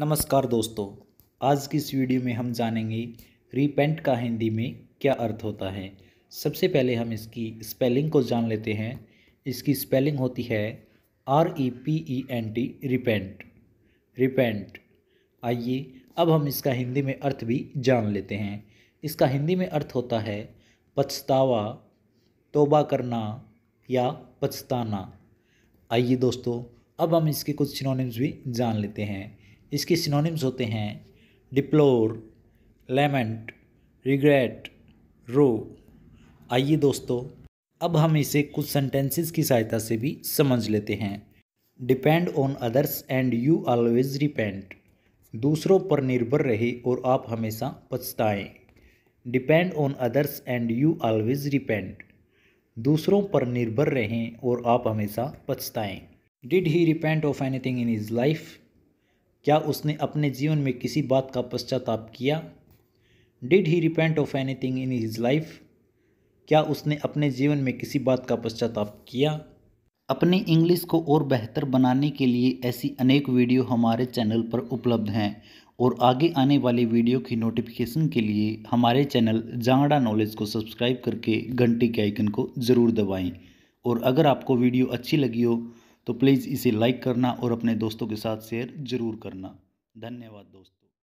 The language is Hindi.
नमस्कार दोस्तों आज की इस वीडियो में हम जानेंगे रिपेंट का हिंदी में क्या अर्थ होता है सबसे पहले हम इसकी स्पेलिंग को जान लेते हैं इसकी स्पेलिंग होती है R E P E N T repent repent आइए अब हम इसका हिंदी में अर्थ भी जान लेते हैं इसका हिंदी में अर्थ होता है पछतावा तोबा करना या पछताना आइए दोस्तों अब हम इसके कुछ सिनोनिम्स भी जान लेते हैं इसके सिनोनिम्स होते हैं डिप्लोर लेमेंट रिग्रेट रो आइए दोस्तों अब हम इसे कुछ सेंटेंसेस की सहायता से भी समझ लेते हैं depend on others and you always repent दूसरों पर निर्भर रहे और आप हमेशा पछताएं depend on others and you always repent दूसरों पर निर्भर रहें और आप हमेशा पछताएं did he repent of anything in his life क्या उसने अपने जीवन में किसी बात का पश्चाताप किया did he repent of any thing in his life क्या उसने अपने जीवन में किसी बात का पश्चाताप किया अपने इंग्लिश को और बेहतर बनाने के लिए ऐसी अनेक वीडियो हमारे चैनल पर उपलब्ध हैं और आगे आने वाली वीडियो की नोटिफिकेशन के लिए हमारे चैनल जांगड़ा नॉलेज को सब्सक्राइब करके घंटी के आइकन को ज़रूर दबाएं और अगर आपको वीडियो अच्छी लगी हो तो प्लीज़ इसे लाइक करना और अपने दोस्तों के साथ शेयर ज़रूर करना धन्यवाद दोस्तों